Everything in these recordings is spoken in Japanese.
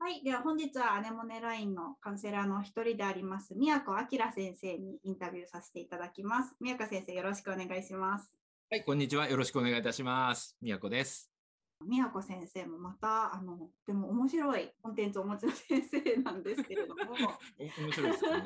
はい。では本日はアネモネラインのカウンセラーの一人であります、宮古明先生にインタビューさせていただきます。宮子先生、よろしくお願いします。はい、こんにちは。よろしくお願いいたします。宮子です。宮子先生もまた、あの、でも面白いコンテンツをお持ちの先生なんですけれども。面白いですね。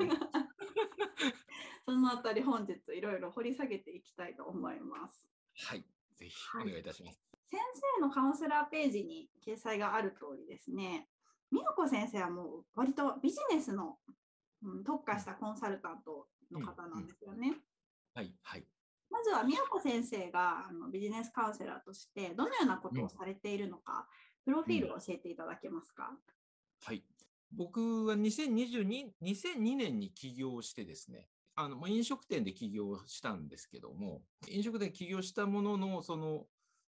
そのあたり本日いろいろ掘り下げていきたいと思います。はい。ぜひお願いいたします。はい先生のカウンセラーページに掲載がある通りですね、美代子先生はもう割とビジネスの、うん、特化したコンサルタントの方なんですよね。うんうん、はいはいまずは美代子先生があのビジネスカウンセラーとしてどのようなことをされているのか、プロフィールを教えていただけますか。はい。僕は2022 2002年に起業してですね、あの飲食店で起業したんですけども、飲食店起業したものの、その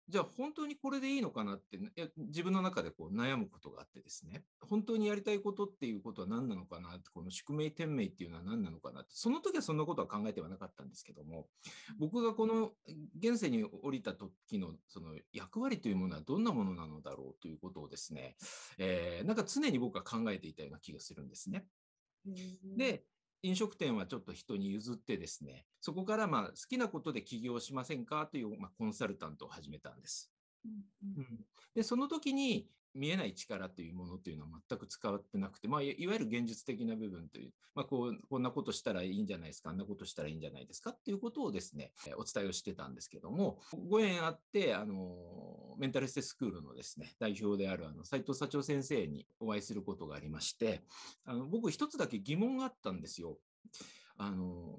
じゃあ本当にこれでいいのかなって、自分の中でこう悩むことがあってですね、本当にやりたいことっていうことは何なのかなって、この宿命天命っていうのは何なのかなって、その時はそんなことは考えてはなかったんですけども、僕がこの現世に降りた時のその役割というものはどんなものなのだろうということをですね、えー、なんか常に僕は考えていたような気がするんですね。で、飲食店はちょっと人に譲ってですね、そこからまあ好きなことで起業しませんかというまあコンサルタントを始めたんです。うん、でその時に見えない力というものというのは全く使ってなくて、まあ、いわゆる現実的な部分という、まあ、こうこんなことしたらいいんじゃないですか、あんなことしたらいいんじゃないですかということをですね、お伝えをしてたんですけども、ご縁あって、あの、メンタルステスクールのですね、代表である斎斉藤社長先生にお会いすることがありまして、あの僕一つだけ疑問があったんですよ。あの、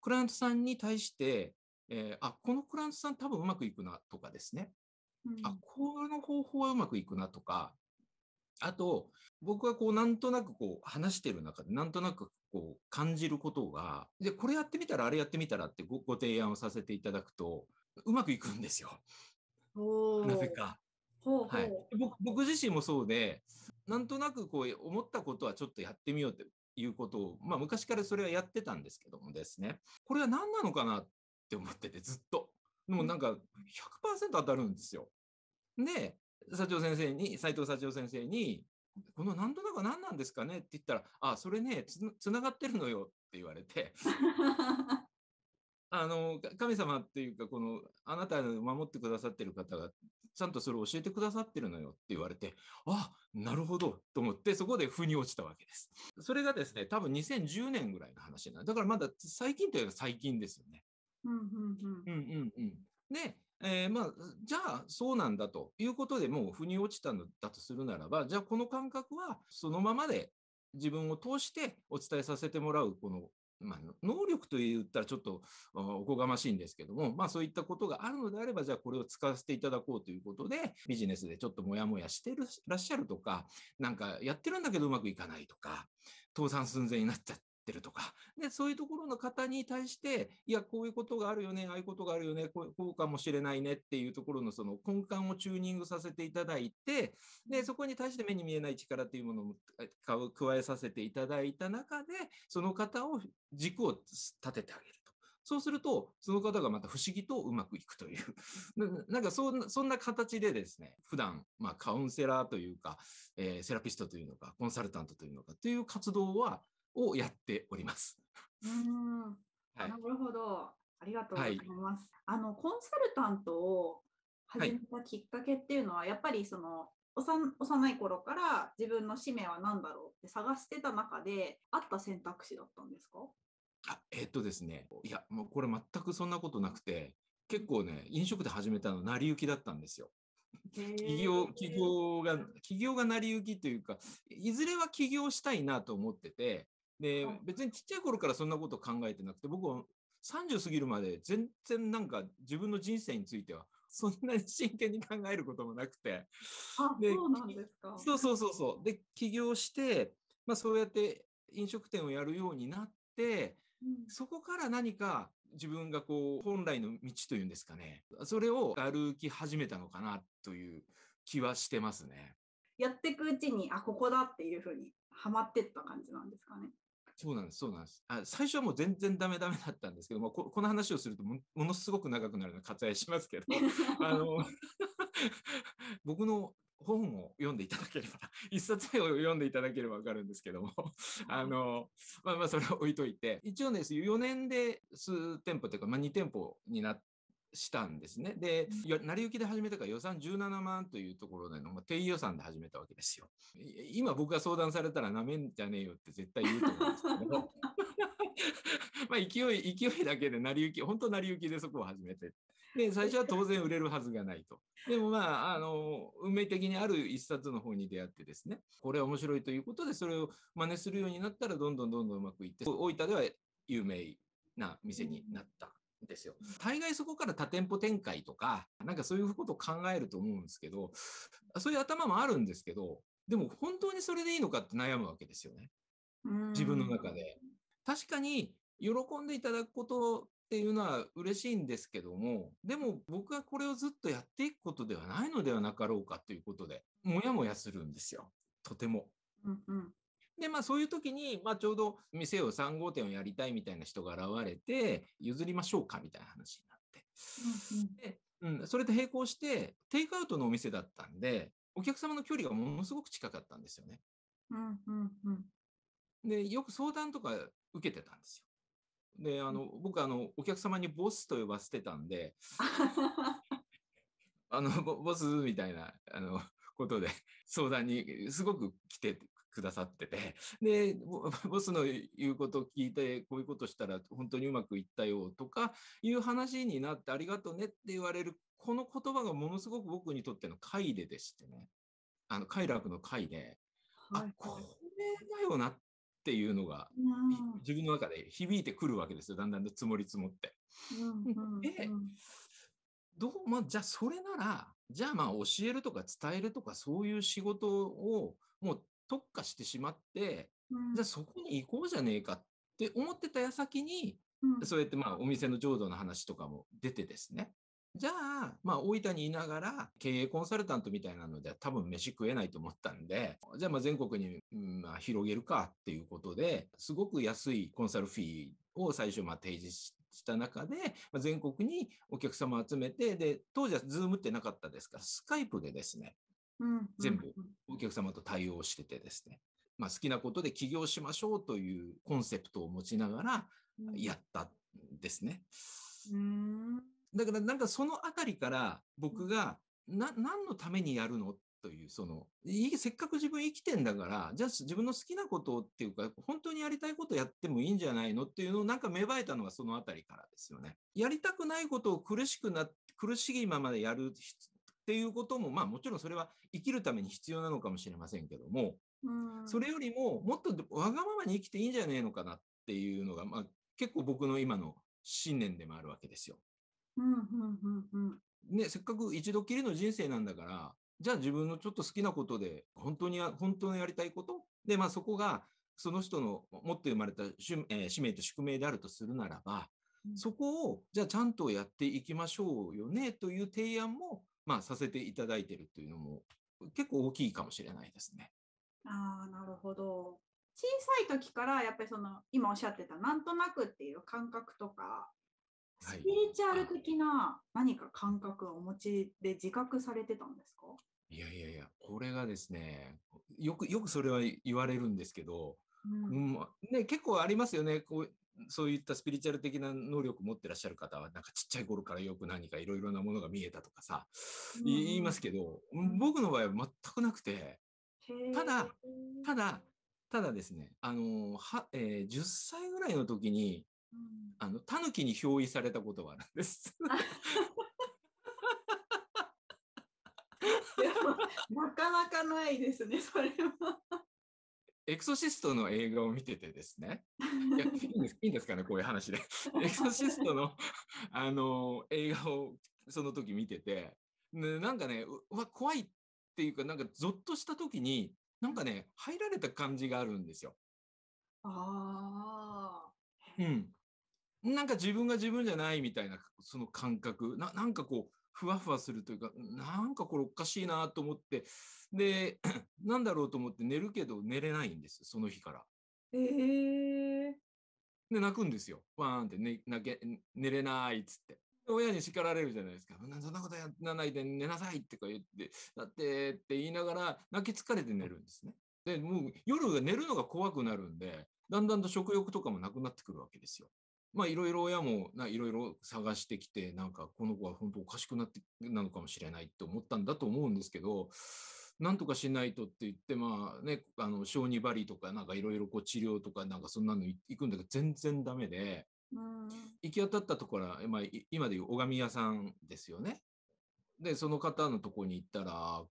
クライアントさんに対して、えー、あ、このクライアントさん多分うまくいくなとかですね。うん、あ、この方法はうまくいくなとか、あと、僕はこう、なんとなくこう、話してる中で、なんとなくこう、感じることが、で、これやってみたら、あれやってみたらってごご提案をさせていただくと、うまくいくんですよ。なぜか。ほうほうはい、僕僕自身もそうで、なんとなくこう思ったことはちょっとやってみようということを、まあ、昔からそれはやってたんですけどもですね、これは何なのかなって思ってて、ずっと。もなんか100%当たるんですよ。で、社長先生に、斉藤社長先生に、この何となく何なんですかねって言ったら、あ、それねつ、ながってるのよって言われて、あの、神様っていうか、この、あなたを守ってくださってる方が、ちゃんとそれを教えてくださってるのよって言われて、あ、なるほどと思って、そこで腑に落ちたわけです。それがですね、多分2010年ぐらいの話なんだからまだ最近といえば最近ですよね。で、えー、まあ、じゃあそうなんだということでもう腑に落ちたのだとするならば、じゃあこの感覚はそのままで自分を通してお伝えさせてもらう、この、まあ、能力と言ったらちょっとおこがましいんですけども、まあそういったことがあるのであれば、じゃあこれを使わせていただこうということで、ビジネスでちょっとモヤモヤしてるらっしゃるとか、なんかやってるんだけどうまくいかないとか、倒産寸前になっちゃっってるとか、で、そういうところの方に対して、いや、こういうことがあるよね、ああいうことがあるよね、こうこうかもしれないねっていうところのその根幹をチューニングさせていただいて、で、そこに対して目に見えない力っていうものを加えさせていただいた中で、その方を軸を立ててあげると。そうすると、その方がまた不思議とうまくいくという。なんかそんな、そんな形でですね、普段、まあカウンセラーというか、えー、セラピストというのか、コンサルタントというのか、という活動は、をやっております。うんはい、なるほど。ありがとうございます。はい、あのコンサルタントを始めたきっかけっていうのは、はい、やっぱりその幼い頃から自分の使命は何だろうって探してた中であった選択肢だったんですかあえー、っとですねいやもうこれ全くそんなことなくて結構ね飲食で始めたの成り行きだったんですよ。企業企業が企業が成り行きというかいずれは起業したいなと思っててで、別にちっちゃい頃からそんなこと考えてなくて、僕は30過ぎるまで全然なんか自分の人生については そんなに真剣に考えることもなくて。あ、そうなんですか。そうそうそうそう。で、起業して、まあそうやって飲食店をやるようになって、うん、そこから何か自分がこう本来の道というんですかね。それを歩き始めたのかなという気はしてますね。やっていくうちに、あ、ここだっていうふうにはまってった感じなんですかね。そうなんです、そうなんです。あ最初はもう全然ダメダメだったんですけども、この話をするとものすごく長くなるので割愛しますけど、あの 僕の本を読んでいただければ、一冊目を読んでいただければわかるんですけども、あの、まあまあそれを置いといて、一応ね、4年で数店舗というか、まあ2店舗になっしたんですね。で、成り行きで始めたから予算17万というところでの、まあ、定予算で始めたわけですよ。今僕が相談されたらなめんじゃねえよって絶対言うと思うんですけど。まあ勢い、勢いだけで成り行き、本当成り行きでそこを始めて。で、最初は当然売れるはずがないと。でもまあ、あの、運命的にある一冊の方に出会ってですね、これは面白いということで、それを真似するようになったら、どんどんどんどんうまくいって、大分では有名な店になったですよ。大概そこから多店舗展開とか、なんかそういうことを考えると思うんですけど、そういう頭もあるんですけど、でも本当にそれでいいのかって悩むわけですよね。自分の中で。確かに喜んでいただくことっていうのは嬉しいんですけども、でも僕はこれをずっとやっていくことではないのではなかろうかということで、もやもやするんですよ。とても。うんうん、で、まあそういう時に、まあちょうど店を3号店をやりたいみたいな人が現れて、譲りましょうかみたいな話になって。で、うん、それと並行して、テイクアウトのお店だったんで、お客様の距離がものすごく近かったんですよね。うんうんうん、で、よく相談とか受けてたんですよ。で、あの、僕、あの、お客様にボスと呼ばせてたんで、あの、ボスみたいな、あの、ことで相談にすごく来てくださってて、で、ボスの言うことを聞いて、こういうことしたら本当にうまくいったよとかいう話になってありがとうねって言われる、この言葉がものすごく僕にとっての快ででしてね、あの快楽の快で、はい、あ、これだよなっていうのが、自分の中で響いてくるわけですよ、だんだんと積もり積もって。でどう、まあ、じゃあそれなら、じゃあまあ教えるとか伝えるとかそういう仕事をもう特化してしまって、うん、じゃあそこに行こうじゃねえかって思ってた矢先に、うん、そうやってまあお店の浄土の話とかも出てですね。じゃあ、まあ、大分にいながら経営コンサルタントみたいなのでは多分飯食えないと思ったんで、じゃあまあ全国に、まあ、広げるかっていうことで、すごく安いコンサルフィーを最初まあ提示した中で、まあ、全国にお客様を集めて、で、当時はズームってなかったですから、スカイプでですね、全部お客様と対応しててですね、まあ、好きなことで起業しましょうというコンセプトを持ちながらやったんですね。だからなんかそのあたりから僕がな何のためにやるのという、その、せっかく自分生きてんだから、じゃあ自分の好きなことっていうか、本当にやりたいことやってもいいんじゃないのっていうのをなんか芽生えたのはそのあたりからですよね。やりたくないことを苦しくな、苦しいままでやるっていうことも、まあもちろんそれは生きるために必要なのかもしれませんけども、それよりももっとわがままに生きていいんじゃねえのかなっていうのが、まあ結構僕の今の信念でもあるわけですよ。うんうんうんうんせっかく一度きりの人生なんだから、じゃあ自分のちょっと好きなことで、本当に、本当のやりたいことで、まあそこが、その人の持って生まれた、えー、使命と宿命であるとするならば、そこを、じゃあちゃんとやっていきましょうよねという提案も、まあ、させていただいてるというのも結構大きいかもしれないですね。あなるほど小さい時からやっぱりその今おっしゃってたなんとなくっていう感覚とかスピリチュアル的な何か感覚をお持ちで自覚されてたんですか、はい、いやいやいやこれがですねよくよくそれは言われるんですけど、うん、うん、ね、結構ありますよねこうそういったスピリチュアル的な能力を持ってらっしゃる方は、なんかちっちゃい頃からよく何かいろいろなものが見えたとかさ、うん、言いますけど、僕の場合は全くなくて、ただ、ただ、ただですね、あの、は、えー、10歳ぐらいの時に、うん、あの、タヌキに憑依されたことがあるんです。なかなかないですね、それは。エクソシストの映画を見ててですね、いやいいんですいいんですかね、こういう話で。エクソシストの、あの映画をその時見てて、ね、なんかね、うわ、怖いっていうか、なんかゾッとした時に、なんかね、入られた感じがあるんですよ。ああ。うん。なんか自分が自分じゃないみたいな、その感覚。ななんかこう、ふわふわするというか、なんかこれおかしいなと思って、で、なんだろうと思って寝るけど寝れないんです、その日から。えー、で、泣くんですよ。わーンって寝泣け寝れないっつって。親に叱られるじゃないですか。そんなことやらないで寝なさいってか言って、だってって言いながら泣き疲れて寝るんですね。で、もう夜が寝るのが怖くなるんで、だんだんと食欲とかもなくなってくるわけですよ。まあいろいろ親もいろいろ探してきて、なんかこの子は本当おかしくなってなのかもしれないって思ったんだと思うんですけど、なんとかしないとって言って、まあね、あの、小児バリとかなんかいろいろこう治療とかなんかそんなの行くんだけど全然ダメで、うん、行き当たったところは、まあ、今でいう拝み屋さんですよね。で、その方のとこに行ったら、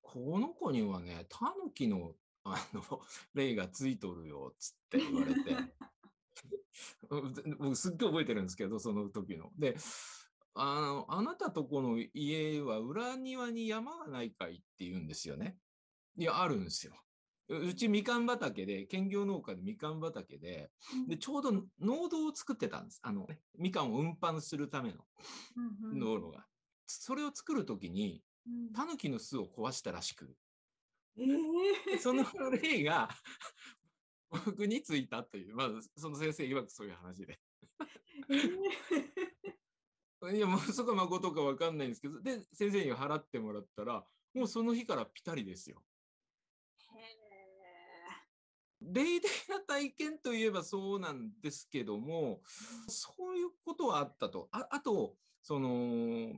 この子にはね、タヌキの、あの、霊がついとるよ、つって言われて。僕すっげえ覚えてるんですけど、その時の。で、あの、あなたとこの家は裏庭に山がないかいって言うんですよね。いや、あるんですよ。うちみかん畑で、兼業農家でみかん畑で、でちょうど農道を作ってたんです。あの、ね、みかんを運搬するための農路が。うんうん、それを作るときに、タヌキの巣を壊したらしく、えー、その例が僕についたという、まずその先生曰くそういう話でえーいや、もうそことかわかんないんですけど、で、先生に払ってもらったら、もうその日からぴたりですよ。へ霊的な体験といえばそうなんですけども、そういうことはあったと。ああと、その、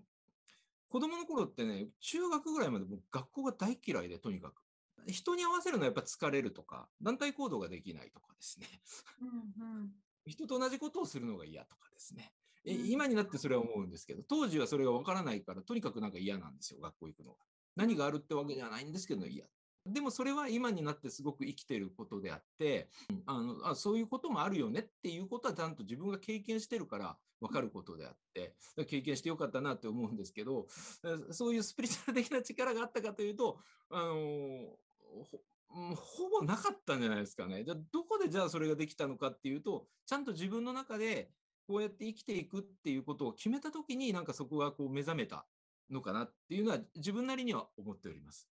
子供の頃ってね、中学ぐらいまでもう学校が大嫌いで、とにかく。人に合わせるのはやっぱ疲れるとか、団体行動ができないとかですね。うんうん、人と同じことをするのが嫌とかですね。今になってそれは思うんですけど、当時はそれがわからないから、とにかくなんか嫌なんですよ、学校行くのが。何があるってわけじゃないんですけど、嫌。でもそれは今になってすごく生きてることであって、あのあそういうこともあるよねっていうことはちゃんと自分が経験してるから分かることであって、経験してよかったなって思うんですけど、そういうスピリチュアル的な力があったかというと、あのほぼなかったんじゃないですかね。じゃどこでじゃあそれができたのかっていうと、ちゃんと自分の中でこうやって生きていくっていうことを決めたときに、なんかそこがこう目覚めたのかなっていうのは、自分なりには思っております。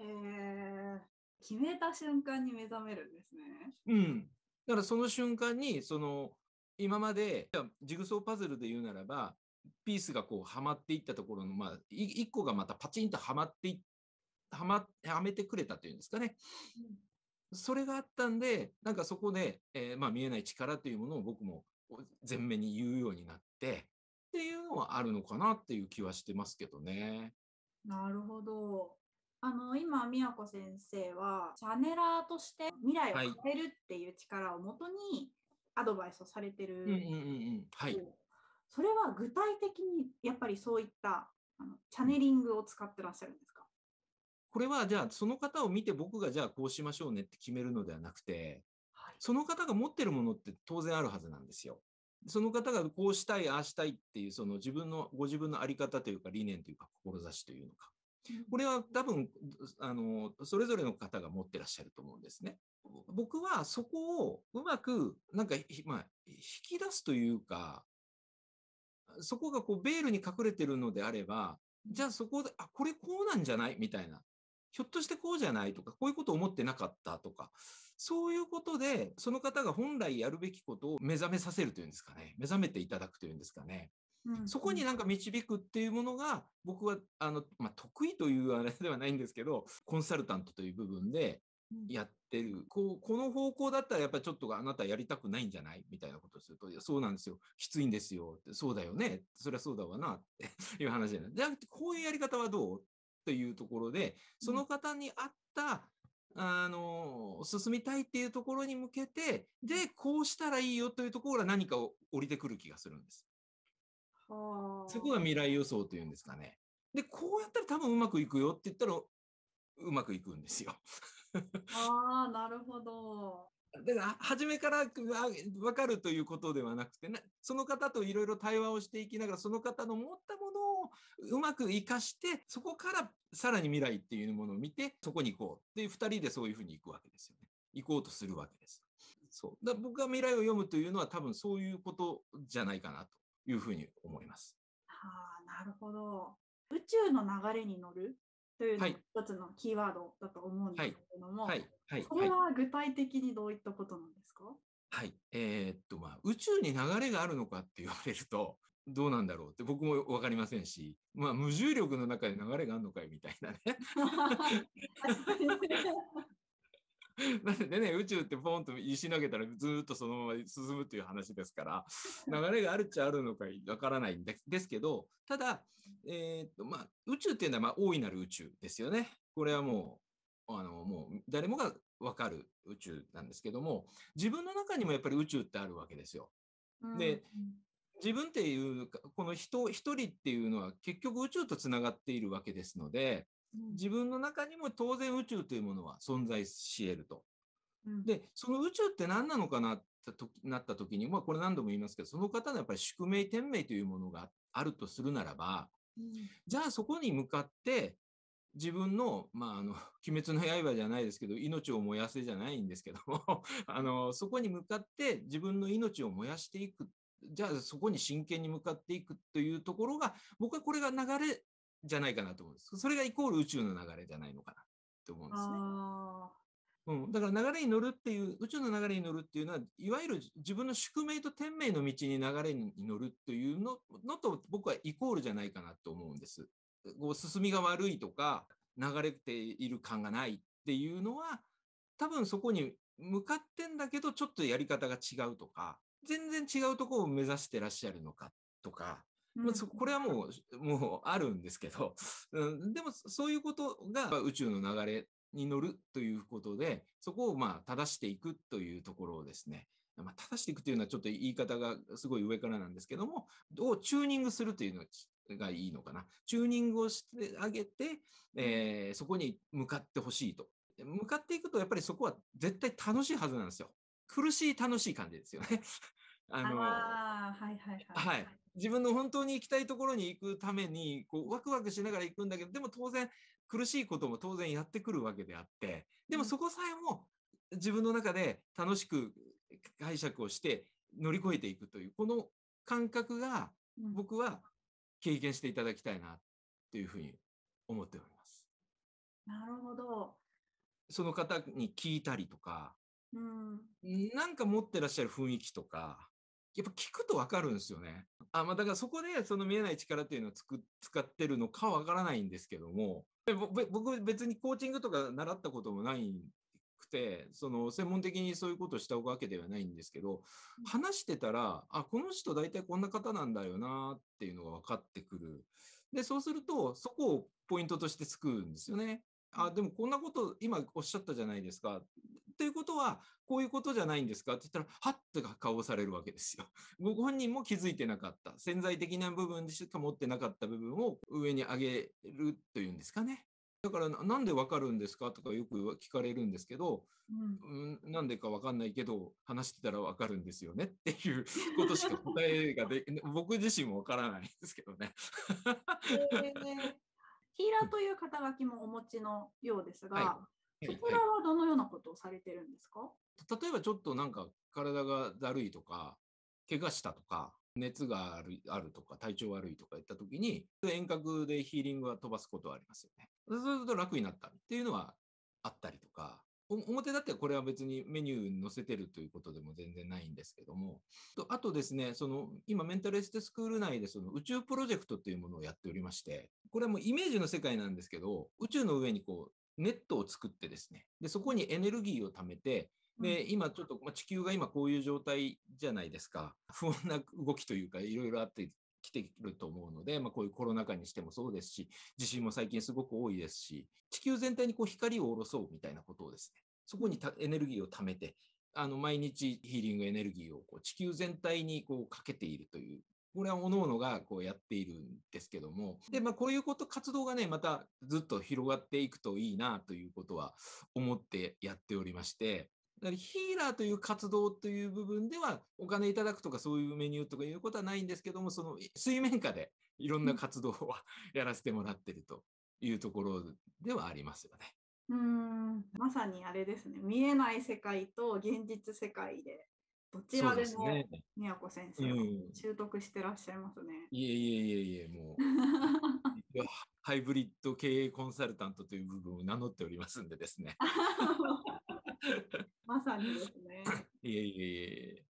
へえ、決めた瞬間に目覚めるんですね。うん。だからその瞬間に、その、今まで、ジグソーパズルで言うならば、ピースがこう、はまっていったところの、まあ、一個がまたパチンとはまってい、はま、はめてくれたというんですかね。それがあったんで、なんかそこで、えー、まあ、見えない力というものを僕も前面に言うようになってっていうのはあるのかなっていう気はしてますけどね。なるほど。あの今宮子先生はチャネラーとして未来を変えるっていう力をもとにアドバイスをされてる、うんうんうんはい、それは具体的にやっぱりそういったあのチャネリングを使ってらっしゃるんですかこれはじゃあその方を見て僕がじゃあこうしましょうねって決めるのではなくてその方が持ってるものって当然あるはずなんですよ。その方がこうしたい、ああしたいっていう、その自分の、ご自分のあり方というか理念というか、志というのか。これは多分、あの、それぞれの方が持ってらっしゃると思うんですね。僕はそこをうまく、なんか、まあ、引き出すというか、そこがこうベールに隠れてるのであれば、じゃあそこで、あ、これこうなんじゃないみたいな。ひょっとしてこうじゃないとか、こういうこと思ってなかったとか、そういうことで、その方が本来やるべきことを目覚めさせるというんですかね。目覚めていただくというんですかね。うん、そこになんか導くっていうものが、僕は、あの、まあ、得意というあれではないんですけど、コンサルタントという部分でやってる。こう、この方向だったらやっぱりちょっとあなたやりたくないんじゃないみたいなことをすると、いや、そうなんですよ。きついんですよ。そうだよね。そりゃそうだわな。って いう話じゃない。じゃなくて、こういうやり方はどうというところで、その方に合ったあの、進みたいっていうところに向けて、で、こうしたらいいよというところが何かを降りてくる気がするんです。そこが未来予想というんですかね。で、こうやったら多分うまくいくよって言ったら、うまくいくんですよ。ああ、なるほど。だから初めから分かるということではなくてその方といろいろ対話をしていきながらその方の持ったものをうまく生かしてそこからさらに未来っていうものを見てそこに行こうっていう2人でそういうふうに行くわけですよね行こうとするわけです。そうだ僕が未来を読むというのは多分そういうことじゃないかなというふうに思います。はあ、なるほど。宇宙の流れに乗るという一つのキーワードだと思うんですけれども、はいはいこれは具体的にどういったことなんですかはい。えー、っと、まあ、宇宙に流れがあるのかって言われると、どうなんだろうって僕も分かりませんし、まあ、無重力の中で流れがあるのかいみたいなね なんでね、宇宙ってポンと石投げたらずっとそのまま進むという話ですから、流れがあるっちゃあるのかわからないんですけど、ただ、えー、っと、まあ、宇宙っていうのはまあ大いなる宇宙ですよね。これはもう、あの、もう誰もがわかる宇宙なんですけども、自分の中にもやっぱり宇宙ってあるわけですよ。で、自分っていう、この人、一人っていうのは結局宇宙とつながっているわけですので、自分の中にも当然宇宙というものは存在し得ると。で、その宇宙って何なのかなってなった時に、まあ、これ何度も言いますけど、その方のやっぱり宿命、天命というものがあるとするならば、じゃあそこに向かって、自分の、まあ、あの、鬼 滅の刃じゃないですけど、命を燃やせじゃないんですけども あの、そこに向かって自分の命を燃やしていく。じゃあそこに真剣に向かっていくというところが、僕はこれが流れじゃないかなと思うんです。それがイコール宇宙の流れじゃないのかなって思うんですね。うん、だから流れに乗るっていう宇宙の流れに乗るっていうのはいわゆる自分の宿命と天命の道に流れに乗るというののと僕はイコールじゃないかなと思うんです。こう進みが悪いとか流れている感がないっていうのは多分そこに向かってんだけどちょっとやり方が違うとか全然違うところを目指してらっしゃるのかとかまこれはもう、もうあるんですけど、うん、でもそういうことが宇宙の流れに乗るということで、そこをまあ正していくというところをですね、まあ、正していくというのはちょっと言い方がすごい上からなんですけども、どうチューニングするというのがいいのかな。チューニングをしてあげて、えー、そこに向かってほしいと。向かっていくと、やっぱりそこは絶対楽しいはずなんですよ。苦しい楽しい感じですよね。あの、あはいはいはい。はい。自分の本当に行きたいところに行くために、こう、ワクワクしながら行くんだけど、でも当然、苦しいことも当然やってくるわけであって、でもそこさえも自分の中で楽しく解釈をして乗り越えていくという、この感覚が僕は経験していただきたいなというふうに思っております。なるほど。その方に聞いたりとか、うん、なんか持ってらっしゃる雰囲気とか、やっぱ聞くとわかるんですよね。あ、まあ、だからそこでその見えない力っていうのをつく使ってるのかわからないんですけども、僕別にコーチングとか習ったこともないくて、その専門的にそういうことをしたわけではないんですけど、話してたら、あ、この人大体こんな方なんだよなっていうのが分かってくる。で、そうすると、そこをポイントとしてつくんですよね。あ、でもこんなこと今おっしゃったじゃないですか。っていうことは、こういうことじゃないんですかって言ったら、はっと顔をされるわけですよ。ご本人も気づいてなかった。潜在的な部分でしか持ってなかった部分を上に上げるというんですかね。だからなんでわかるんですかとかよく聞かれるんですけど、うん、な、んでかわかんないけど話してたらわかるんですよねっていうことしか答えがで 僕自身もわからないですけどね。えー、ヒーラーという肩書きもお持ちのようですが、はい、そちらはどのようなことをされてるんですか、はい、例えばちょっとなんか体がだるいとか、怪我したとか、熱があるあるとか、体調悪いとかいったときに、遠隔でヒーリングは飛ばすことはありますよね。そうすると楽になったっていうのはあったりとか、表だってこれは別にメニューに載せてるということでも全然ないんですけども、あとですね、その今メンタルエステスクール内でその宇宙プロジェクトというものをやっておりまして、これはもうイメージの世界なんですけど、宇宙の上にこうネットを作ってですね、でそこにエネルギーを貯めて、で、今ちょっと、まあ、地球が今こういう状態じゃないですか。不穏な動きというか、いろいろあってきてると思うので、まあ、こういうコロナ禍にしてもそうですし、地震も最近すごく多いですし、地球全体にこう光を下ろそうみたいなことをですね、そこにエネルギーを貯めて、あの毎日ヒーリングエネルギーをこう地球全体にこうかけているというこれは各々がこうやっているんですけども、で、まあ、こういうこと、活動がね、またずっと広がっていくといいなということは思ってやっておりまして、ヒーラーという活動という部分では、お金いただくとかそういうメニューとかいうことはないんですけども、その水面下でいろんな活動はやらせてもらってるというところではありますよね。うん、まさにあれですね。見えない世界と現実世界でどちらでも宮子先生、ね、習得してらっしゃいますね。いえいえいえいえ、もう ハイブリッド経営コンサルタントという部分を名乗っておりますんでですね。まさにですね。いえいえいえ。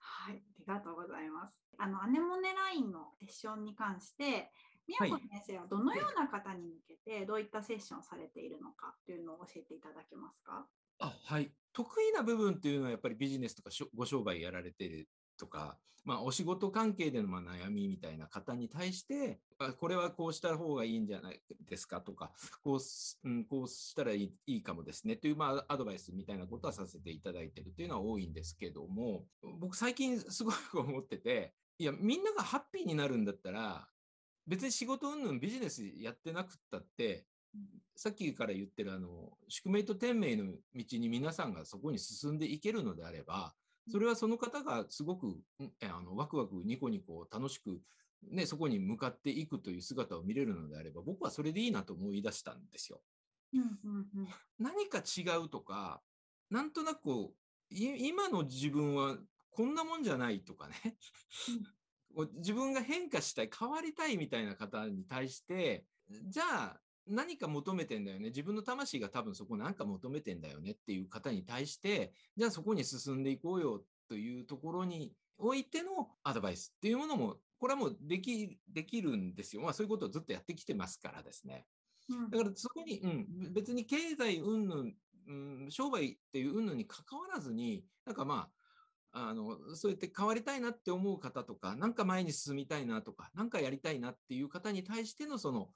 はい、ありがとうございます。あのアネモネラインのセッションに関して、宮子先生はどのような方に向けて、どういったセッションをされているのかというのを教えていただけますか。あはい、得意な部分っていうのはやっぱりビジネスとかご商売やられてるとか、まあ、お仕事関係でのま悩みみたいな方に対して、これはこうした方がいいんじゃないですかとか、こう,、うん、こうしたらいいかもですねという、まあ、アドバイスみたいなことはさせていただいてるというのは多いんですけども、僕最近すごく思ってて、いや、みんながハッピーになるんだったら、別に仕事云々ビジネスやってなくったって、さっきから言ってるあの、宿命と天命の道に皆さんがそこに進んでいけるのであれば、それはその方がすごく、あの、ワクワク、ニコニコ、楽しく、ね、そこに向かっていくという姿を見れるのであれば、僕はそれでいいなと思い出したんですよ。何か違うとか、なんとなく今の自分はこんなもんじゃないとかね、自分が変化したい、変わりたいみたいな方に対して、じゃあ、何か求めてんだよね。自分の魂が多分そこ何か求めてんだよねっていう方に対して、じゃあそこに進んでいこうよというところにおいてのアドバイスっていうものも、これはもうでき、できるんですよ。まあそういうことをずっとやってきてますからですね。だからそこに、うん、別に経済云々、うん、商売っていう云々に関わらずに、なんかまあ、あの、そうやって変わりたいなって思う方とか、なんか前に進みたいなとか、なんかやりたいなっていう方に対してのその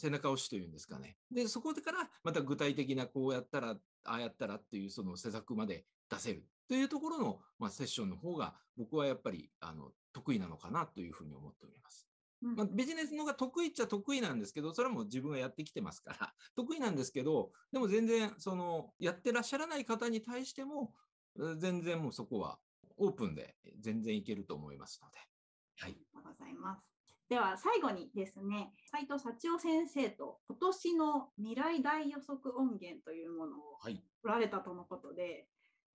背中押しというんですかね。で、そこからまた具体的なこうやったら、ああやったらっていうその施策まで出せるというところの、まあ、セッションの方が僕はやっぱりあの得意なのかなというふうに思っております。まあ、ビジネスの方が得意っちゃ得意なんですけど、それはもう自分がやってきてますから、得意なんですけど、でも全然、その、やってらっしゃらない方に対しても、全然もうそこはオープンで全然いけると思いますので。はい。ありがとうございます。では最後にですね、斉藤幸夫先生と今年の未来大予測音源というものを取られたとのことで、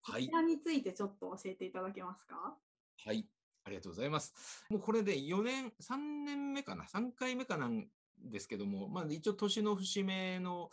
はい、こちらについてちょっと教えていただけますか、はい。はい、ありがとうございます。もうこれで4年、3年目かな、3回目かなんですけども、まあ、一応年の節目の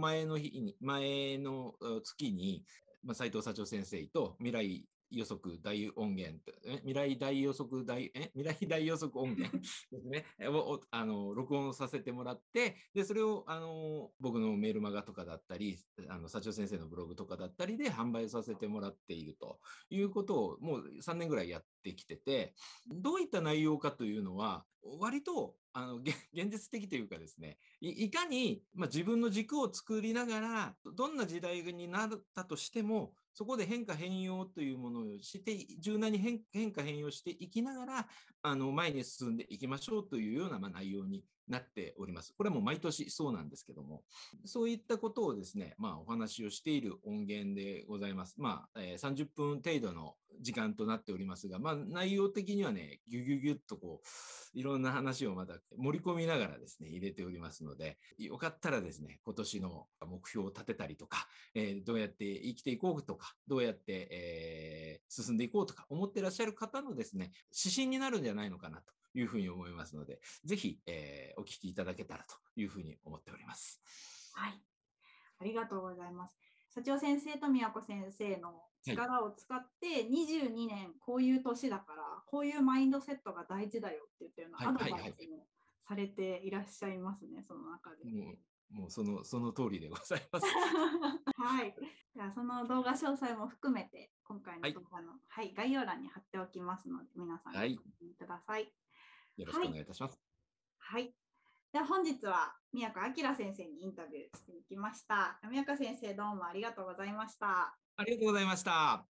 前の日に、前の月に、まあ、斉藤社長先生と未来予測大音源、え未来大予測大、え未来大予測音源 ですね、をあの録音させてもらって、で、それをあの僕のメールマガとかだったり、あの、社長先生のブログとかだったりで販売させてもらっているということをもう3年ぐらいやってきてて、どういった内容かというのは、割とあの、現実的というかですね、いかに、まあ、自分の軸を作りながら、どんな時代になったとしても、そこで変化変容というものをして、柔軟に変化変容していきながら、あの、前に進んでいきましょうというような、ま内容になっております。これはもう毎年そうなんですけども、そういったことをですね、まあお話をしている音源でございます。まあ、えー、30分程度の時間となっておりますが、まあ内容的にはね、ぎゅぎゅギュっとこう、いろんな話をまた盛り込みながらですね、入れておりますので、よかったらですね、今年の目標を立てたりとか、えー、どうやって生きていこうとか、か、どうやって、えー、進んでいこうとか思ってらっしゃる方のですね、指針になるんじゃないのかなというふうに思いますので、ぜひ、えー、お聞きいただけたらというふうに思っております。はい。ありがとうございます。社長先生と宮子先生の力を使って22年こういう年だからこういうマインドセットが大事だよって言ったようなアドバイスもされていらっしゃいますね、その中で。もうその、その通りでございます。はい。じゃあ、その動画詳細も含めて、今回の動画の、はい、はい、概要欄に貼っておきますので、皆さんはい。ください。よろしくお願いいたします。はい。では本日は宮古明先生にインタビューしていきました。宮古先生どうもありがとうございました。ありがとうございました。